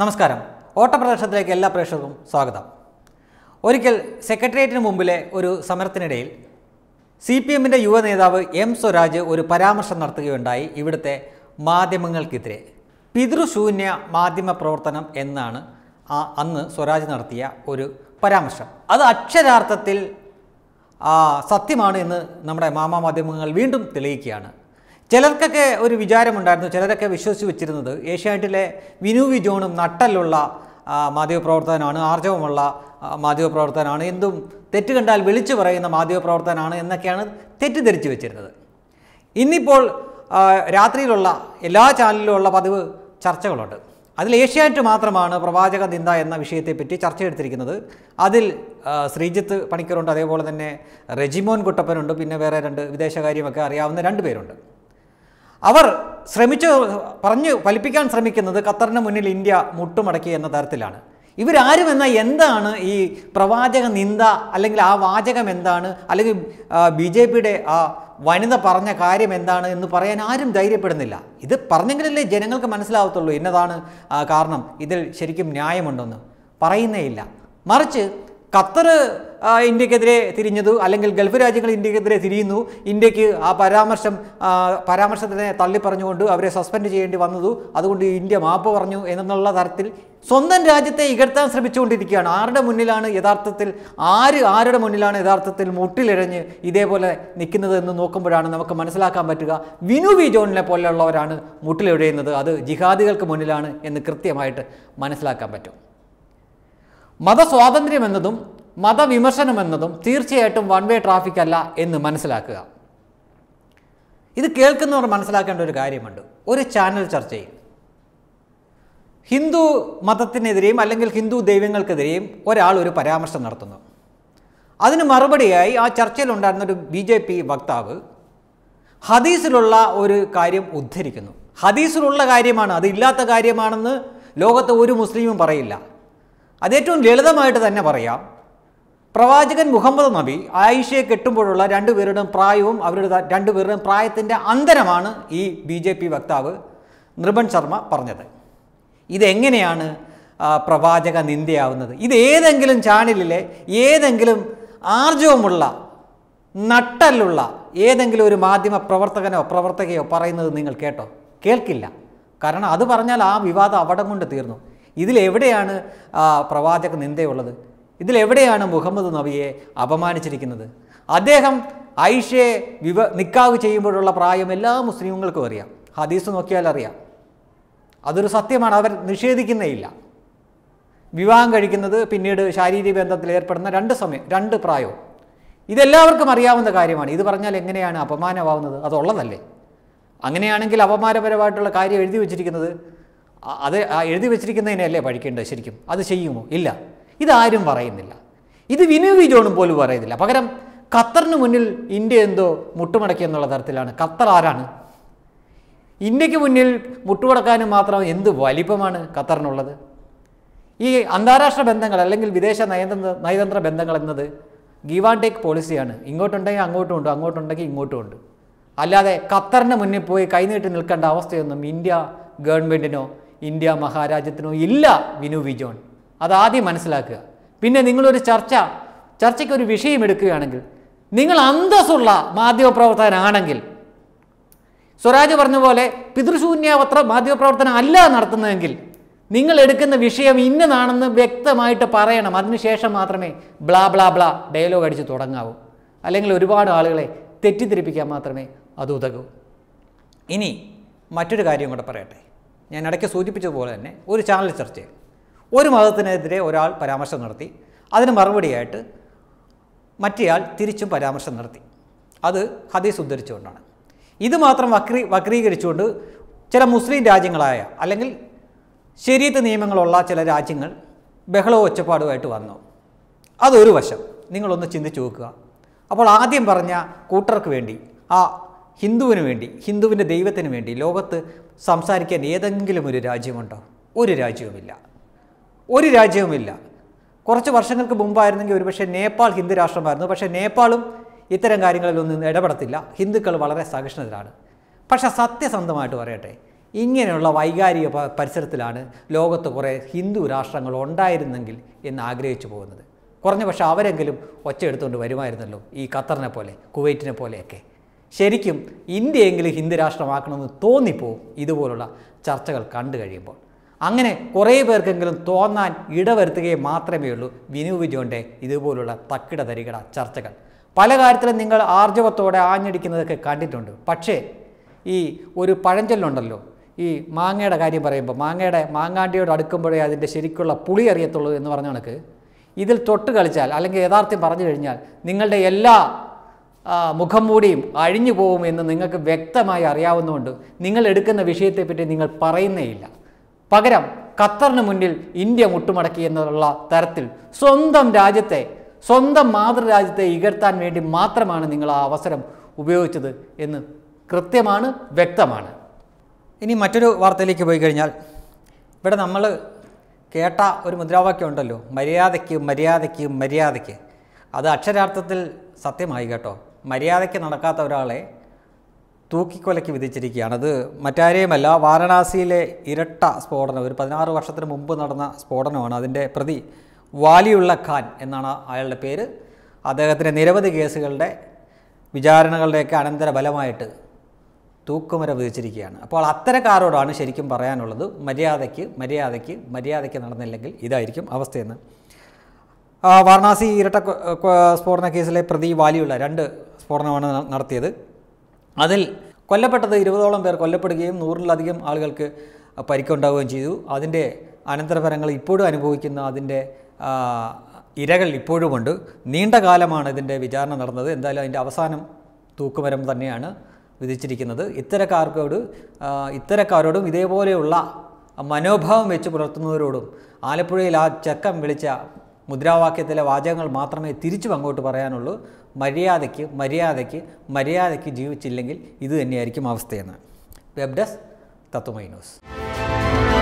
നമസ്കാരം ഓട്ടപ്രദർശനത്തിലേക്ക് എല്ലാ പ്രേക്ഷകർക്കും സ്വാഗതം ഒരിക്കൽ സെക്രട്ടേറിയറ്റിന് മുമ്പിലെ ഒരു സമരത്തിനിടയിൽ സി പി എമ്മിൻ്റെ യുവ നേതാവ് എം സ്വരാജ് ഒരു പരാമർശം നടത്തുകയുണ്ടായി ഇവിടുത്തെ മാധ്യമങ്ങൾക്കെതിരെ പിതൃശൂന്യ മാധ്യമ പ്രവർത്തനം എന്നാണ് ആ അന്ന് സ്വരാജ് നടത്തിയ ഒരു പരാമർശം അത് അക്ഷരാർത്ഥത്തിൽ സത്യമാണ് എന്ന് നമ്മുടെ മാമാ മാധ്യമങ്ങൾ വീണ്ടും തെളിയിക്കുകയാണ് ചിലർക്കൊക്കെ ഒരു വിചാരമുണ്ടായിരുന്നു ചിലരൊക്കെ വിശ്വസിച്ച് വെച്ചിരുന്നത് ഏഷ്യാനെറ്റിലെ വിനു വിജോണും നട്ടലുള്ള മാധ്യമപ്രവർത്തകനാണ് ആർജവമുള്ള മാധ്യമപ്രവർത്തകനാണ് എന്തും തെറ്റ് കണ്ടാൽ വിളിച്ചു പറയുന്ന മാധ്യമപ്രവർത്തകനാണ് എന്നൊക്കെയാണ് തെറ്റിദ്ധരിച്ചു വെച്ചിരുന്നത് ഇന്നിപ്പോൾ രാത്രിയിലുള്ള എല്ലാ ചാനലിലുമുള്ള പതിവ് ചർച്ചകളുണ്ട് അതിൽ ഏഷ്യാനെറ്റ് മാത്രമാണ് പ്രവാചക നിന്ദ എന്ന വിഷയത്തെപ്പറ്റി ചർച്ച എടുത്തിരിക്കുന്നത് അതിൽ ശ്രീജിത്ത് പണിക്കറുണ്ട് അതേപോലെ തന്നെ റെജിമോൻ കുട്ടപ്പനുണ്ട് പിന്നെ വേറെ രണ്ട് വിദേശകാര്യമൊക്കെ അറിയാവുന്ന രണ്ട് പേരുണ്ട് അവർ ശ്രമിച്ചു പറഞ്ഞു ഫലിപ്പിക്കാൻ ശ്രമിക്കുന്നത് ഖത്തറിന് മുന്നിൽ ഇന്ത്യ മുട്ടുമടക്കി എന്ന തരത്തിലാണ് ഇവരാരും എന്നാൽ എന്താണ് ഈ പ്രവാചക നിന്ദ അല്ലെങ്കിൽ ആ വാചകം എന്താണ് അല്ലെങ്കിൽ ബി ജെ പിയുടെ ആ വനിത പറഞ്ഞ കാര്യം എന്താണ് എന്ന് പറയാൻ ആരും ധൈര്യപ്പെടുന്നില്ല ഇത് പറഞ്ഞെങ്കിലല്ലേ ജനങ്ങൾക്ക് മനസ്സിലാവത്തുള്ളൂ എന്നതാണ് കാരണം ഇതിൽ ശരിക്കും ന്യായമുണ്ടെന്ന് പറയുന്നേ ഇല്ല മറിച്ച് ഖത്തർ ഇന്ത്യക്കെതിരെ തിരിഞ്ഞതു അല്ലെങ്കിൽ ഗൾഫ് രാജ്യങ്ങൾ ഇന്ത്യക്കെതിരെ തിരിയുന്നു ഇന്ത്യക്ക് ആ പരാമർശം പരാമർശത്തിനെ തള്ളിപ്പറഞ്ഞുകൊണ്ട് അവരെ സസ്പെൻഡ് ചെയ്യേണ്ടി വന്നതു അതുകൊണ്ട് ഇന്ത്യ മാപ്പ് പറഞ്ഞു എന്നുള്ള തരത്തിൽ സ്വന്തം രാജ്യത്തെ ഇകഴ്ത്താൻ ശ്രമിച്ചുകൊണ്ടിരിക്കുകയാണ് ആരുടെ മുന്നിലാണ് യഥാർത്ഥത്തിൽ ആര് ആരുടെ മുന്നിലാണ് യഥാർത്ഥത്തിൽ മുട്ടിലിഴഞ്ഞ് ഇതേപോലെ നിൽക്കുന്നത് എന്ന് നോക്കുമ്പോഴാണ് നമുക്ക് മനസ്സിലാക്കാൻ പറ്റുക വിനു വി ജോണിനെ പോലെയുള്ളവരാണ് മുട്ടിലിഴയുന്നത് അത് ജിഹാദികൾക്ക് മുന്നിലാണ് എന്ന് കൃത്യമായിട്ട് മനസ്സിലാക്കാൻ പറ്റും മതസ്വാതന്ത്ര്യം എന്നതും മതവിമർശനം എന്നതും തീർച്ചയായിട്ടും വൺ വേ ട്രാഫിക് അല്ല എന്ന് മനസ്സിലാക്കുക ഇത് കേൾക്കുന്നവർ മനസ്സിലാക്കേണ്ട ഒരു കാര്യമുണ്ട് ഒരു ചാനൽ ചർച്ചയിൽ ഹിന്ദു മതത്തിനെതിരെയും അല്ലെങ്കിൽ ഹിന്ദു ദൈവങ്ങൾക്കെതിരെയും ഒരാൾ ഒരു പരാമർശം നടത്തുന്നു അതിന് മറുപടിയായി ആ ചർച്ചയിലുണ്ടായിരുന്ന ഒരു ബി ജെ പി വക്താവ് ഹദീസിലുള്ള ഒരു കാര്യം ഉദ്ധരിക്കുന്നു ഹദീസിലുള്ള കാര്യമാണ് അത് ഇല്ലാത്ത കാര്യമാണെന്ന് ലോകത്ത് ഒരു മുസ്ലിമും പറയില്ല അതേറ്റവും ലളിതമായിട്ട് തന്നെ പറയാം പ്രവാചകൻ മുഹമ്മദ് നബി ആയിഷയെ കെട്ടുമ്പോഴുള്ള രണ്ടുപേരുടെയും പ്രായവും അവരുടെ രണ്ടുപേരുടെയും പ്രായത്തിൻ്റെ അന്തരമാണ് ഈ ബി ജെ പി വക്താവ് നൃപൻ ശർമ്മ പറഞ്ഞത് ഇതെങ്ങനെയാണ് പ്രവാചക നിന്ദയാവുന്നത് ഇത് ഏതെങ്കിലും ചാനലിലെ ഏതെങ്കിലും ആർജവമുള്ള നട്ടല്ലുള്ള ഏതെങ്കിലും ഒരു മാധ്യമ പ്രവർത്തകനോ പ്രവർത്തകയോ പറയുന്നത് നിങ്ങൾ കേട്ടോ കേൾക്കില്ല കാരണം അത് പറഞ്ഞാൽ ആ വിവാദം അവിടം കൊണ്ട് തീർന്നു ഇതിലെവിടെയാണ് പ്രവാചക നിന്ദയുള്ളത് ഇതിലെവിടെയാണ് മുഹമ്മദ് നബിയെ അപമാനിച്ചിരിക്കുന്നത് അദ്ദേഹം ഐഷയെ വിവ നിക്കാവ് ചെയ്യുമ്പോഴുള്ള പ്രായം എല്ലാ മുസ്ലിങ്ങൾക്കും അറിയാം ഹദീസ് നോക്കിയാൽ അറിയാം അതൊരു സത്യമാണ് അവർ നിഷേധിക്കുന്നേയില്ല വിവാഹം കഴിക്കുന്നത് പിന്നീട് ശാരീരിക ബന്ധത്തിൽ ഏർപ്പെടുന്ന രണ്ട് സമയം രണ്ട് പ്രായവും ഇതെല്ലാവർക്കും അറിയാവുന്ന കാര്യമാണ് ഇത് പറഞ്ഞാൽ എങ്ങനെയാണ് അപമാനമാവുന്നത് അതുള്ളതല്ലേ അങ്ങനെയാണെങ്കിൽ അപമാനപരമായിട്ടുള്ള കാര്യം എഴുതി വച്ചിരിക്കുന്നത് അത് എഴുതി വെച്ചിരിക്കുന്നതിനല്ലേ പഠിക്കേണ്ടത് ശരിക്കും അത് ചെയ്യുമോ ഇല്ല ഇതാരും പറയുന്നില്ല ഇത് വിനുവി ജോണും പോലും പറയുന്നില്ല പകരം ഖത്തറിന് മുന്നിൽ ഇന്ത്യ എന്തോ മുട്ടുമടക്കി എന്നുള്ള തരത്തിലാണ് ഖത്തർ ആരാണ് ഇന്ത്യക്ക് മുന്നിൽ മുട്ടുമടക്കാനും മാത്രം എന്ത് വലിപ്പമാണ് ഖത്തറിനുള്ളത് ഈ അന്താരാഷ്ട്ര ബന്ധങ്ങൾ അല്ലെങ്കിൽ വിദേശ നയതന്ത്ര നയതന്ത്ര ബന്ധങ്ങൾ എന്നത് ഗീവ് ആൻഡ് ടേക്ക് പോളിസിയാണ് ഇങ്ങോട്ടുണ്ടെങ്കിൽ അങ്ങോട്ടും ഉണ്ട് അങ്ങോട്ടുണ്ടെങ്കിൽ ഇങ്ങോട്ടും ഉണ്ട് അല്ലാതെ ഖത്തറിന് മുന്നിൽ പോയി കൈനീട്ടി നിൽക്കേണ്ട അവസ്ഥയൊന്നും ഇന്ത്യ ഗവൺമെൻറ്റിനോ ഇന്ത്യ മഹാരാജ്യത്തിനോ ഇല്ല വിനു വിജോൺ അതാദ്യം മനസ്സിലാക്കുക പിന്നെ നിങ്ങളൊരു ചർച്ച ചർച്ചയ്ക്ക് ഒരു വിഷയം എടുക്കുകയാണെങ്കിൽ നിങ്ങൾ അന്തസ്സുള്ള മാധ്യമപ്രവർത്തകനാണെങ്കിൽ സ്വരാജ് പറഞ്ഞ പോലെ പിതൃശൂന്യാപത്ര മാധ്യമപ്രവർത്തനം അല്ല നടത്തുന്നതെങ്കിൽ നിങ്ങൾ എടുക്കുന്ന വിഷയം ഇന്നതാണെന്ന് വ്യക്തമായിട്ട് പറയണം അതിനുശേഷം മാത്രമേ ബ്ലാ ബ്ലാ ബ്ലാ ഡയലോഗ് അടിച്ച് തുടങ്ങാവൂ അല്ലെങ്കിൽ ഒരുപാട് ആളുകളെ തെറ്റിദ്ധരിപ്പിക്കാൻ മാത്രമേ അത് ഉതകൂ ഇനി മറ്റൊരു കാര്യം കൂടെ പറയട്ടെ ഞാൻ ഇടയ്ക്ക് സൂചിപ്പിച്ചതുപോലെ തന്നെ ഒരു ചാനൽ ചർച്ചയിൽ ഒരു മതത്തിനെതിരെ ഒരാൾ പരാമർശം നടത്തി അതിന് മറുപടിയായിട്ട് മറ്റേയാൾ തിരിച്ചും പരാമർശം നടത്തി അത് ഹദീസ് ഉദ്ധരിച്ചുകൊണ്ടാണ് ഇത് മാത്രം വക്രീകരിച്ചുകൊണ്ട് ചില മുസ്ലിം രാജ്യങ്ങളായ അല്ലെങ്കിൽ ശരീരത്ത് നിയമങ്ങളുള്ള ചില രാജ്യങ്ങൾ ബഹളവും ഒച്ചപ്പാടുമായിട്ട് വന്നു അതൊരു വശം നിങ്ങളൊന്ന് ചിന്തിച്ചു നോക്കുക അപ്പോൾ ആദ്യം പറഞ്ഞ കൂട്ടർക്ക് വേണ്ടി ആ ഹിന്ദുവിന് വേണ്ടി ഹിന്ദുവിൻ്റെ ദൈവത്തിന് വേണ്ടി ലോകത്ത് സംസാരിക്കാൻ ഏതെങ്കിലും ഒരു രാജ്യമുണ്ടോ ഒരു രാജ്യവുമില്ല ഒരു രാജ്യവുമില്ല കുറച്ച് വർഷങ്ങൾക്ക് മുമ്പായിരുന്നെങ്കിൽ ഒരുപക്ഷെ നേപ്പാൾ ഹിന്ദു രാഷ്ട്രമായിരുന്നു പക്ഷേ നേപ്പാളും ഇത്തരം കാര്യങ്ങളിലൊന്നും ഇടപെടത്തില്ല ഹിന്ദുക്കൾ വളരെ സഹിഷ്ണുതരാണ് പക്ഷേ സത്യസന്ധമായിട്ട് പറയട്ടെ ഇങ്ങനെയുള്ള വൈകാരിക പരിസരത്തിലാണ് ലോകത്ത് കുറേ ഹിന്ദു രാഷ്ട്രങ്ങൾ ഉണ്ടായിരുന്നെങ്കിൽ എന്ന് ആഗ്രഹിച്ചു പോകുന്നത് കുറഞ്ഞ പക്ഷേ അവരെങ്കിലും ഒച്ച എടുത്തുകൊണ്ട് വരുമായിരുന്നല്ലോ ഈ ഖത്തറിനെ പോലെ കുവൈറ്റിനെ പോലെയൊക്കെ ശരിക്കും ഇന്ത്യയെങ്കിലും ഹിന്ദു രാഷ്ട്രമാക്കണമെന്ന് തോന്നിപ്പോവും ഇതുപോലുള്ള ചർച്ചകൾ കണ്ടു കഴിയുമ്പോൾ അങ്ങനെ കുറേ പേർക്കെങ്കിലും തോന്നാൻ ഇടവരുത്തുകയെ മാത്രമേ ഉള്ളൂ വിനു ഇതുപോലുള്ള തക്കിട തരികട ചർച്ചകൾ പല കാര്യത്തിലും നിങ്ങൾ ആർജവത്തോടെ ആഞ്ഞടിക്കുന്നതൊക്കെ കണ്ടിട്ടുണ്ട് പക്ഷേ ഈ ഒരു പഴഞ്ചൊല്ലുണ്ടല്ലോ ഈ മാങ്ങയുടെ കാര്യം പറയുമ്പോൾ മാങ്ങയുടെ മാങ്ങാണ്ടിയോട് അടുക്കുമ്പോഴേ അതിൻ്റെ ശരിക്കുള്ള പുളി അറിയത്തുള്ളൂ എന്ന് പറഞ്ഞ കണക്ക് ഇതിൽ തൊട്ട് കളിച്ചാൽ അല്ലെങ്കിൽ യഥാർത്ഥം പറഞ്ഞു കഴിഞ്ഞാൽ നിങ്ങളുടെ എല്ലാ മുഖം മൂടിയും അഴിഞ്ഞു പോകും എന്ന് നിങ്ങൾക്ക് വ്യക്തമായി അറിയാവുന്നതുകൊണ്ട് നിങ്ങൾ എടുക്കുന്ന വിഷയത്തെപ്പറ്റി നിങ്ങൾ പറയുന്നേയില്ല പകരം ഖത്തറിന് മുന്നിൽ ഇന്ത്യ മുട്ടുമടക്കി എന്നുള്ള തരത്തിൽ സ്വന്തം രാജ്യത്തെ സ്വന്തം മാതൃരാജ്യത്തെ ഇകർത്താൻ വേണ്ടി മാത്രമാണ് നിങ്ങൾ ആ അവസരം ഉപയോഗിച്ചത് എന്ന് കൃത്യമാണ് വ്യക്തമാണ് ഇനി മറ്റൊരു വാർത്തയിലേക്ക് പോയി കഴിഞ്ഞാൽ ഇവിടെ നമ്മൾ കേട്ട ഒരു മുദ്രാവാക്യം ഉണ്ടല്ലോ മര്യാദയ്ക്ക് മര്യാദയ്ക്ക് മര്യാദയ്ക്ക് അത് അക്ഷരാർത്ഥത്തിൽ സത്യമായി കേട്ടോ മര്യാദയ്ക്ക് നടക്കാത്ത ഒരാളെ തൂക്കിക്കൊലയ്ക്ക് വിധിച്ചിരിക്കുകയാണ് അത് മറ്റാരെയുമല്ല വാരണാസിയിലെ ഇരട്ട സ്ഫോടനം ഒരു പതിനാറ് വർഷത്തിന് മുമ്പ് നടന്ന സ്ഫോടനമാണ് അതിൻ്റെ പ്രതി വാലിയുള്ള ഖാൻ എന്നാണ് അയാളുടെ പേര് അദ്ദേഹത്തിന് നിരവധി കേസുകളുടെ വിചാരണകളുടെയൊക്കെ അനന്തര ഫലമായിട്ട് തൂക്കുമര വിധിച്ചിരിക്കുകയാണ് അപ്പോൾ അത്തരക്കാരോടാണ് ശരിക്കും പറയാനുള്ളത് മര്യാദയ്ക്ക് മര്യാദയ്ക്ക് മര്യാദയ്ക്ക് നടന്നില്ലെങ്കിൽ ഇതായിരിക്കും അവസ്ഥയെന്ന് വാരണാസി ഇരട്ട സ്ഫോടന കേസിലെ പ്രതി വാലിയുള്ള രണ്ട് സ്ഫോടനമാണ് നടത്തിയത് അതിൽ കൊല്ലപ്പെട്ടത് ഇരുപതോളം പേർ കൊല്ലപ്പെടുകയും നൂറിലധികം ആളുകൾക്ക് പരിക്കുണ്ടാവുകയും ചെയ്തു അതിൻ്റെ അനന്തരഫലങ്ങൾ ഇപ്പോഴും അനുഭവിക്കുന്ന അതിൻ്റെ ഇരകൾ ഇപ്പോഴുമുണ്ട് നീണ്ട കാലമാണ് ഇതിൻ്റെ വിചാരണ നടന്നത് എന്തായാലും അതിൻ്റെ അവസാനം തൂക്കുമരം തന്നെയാണ് വിധിച്ചിരിക്കുന്നത് ഇത്തരക്കാർക്കോട് ഇത്തരക്കാരോടും ഇതേപോലെയുള്ള മനോഭാവം വെച്ച് പുലർത്തുന്നവരോടും ആലപ്പുഴയിൽ ആ ചക്കം വിളിച്ച മുദ്രാവാക്യത്തിലെ വാചകങ്ങൾ മാത്രമേ തിരിച്ചും അങ്ങോട്ട് പറയാനുള്ളൂ മര്യാദയ്ക്ക് മര്യാദയ്ക്ക് മര്യാദയ്ക്ക് ജീവിച്ചില്ലെങ്കിൽ ഇത് തന്നെയായിരിക്കും അവസ്ഥയെന്ന് വെബ് ഡെസ്ക് തത്വമൈ ന്യൂസ്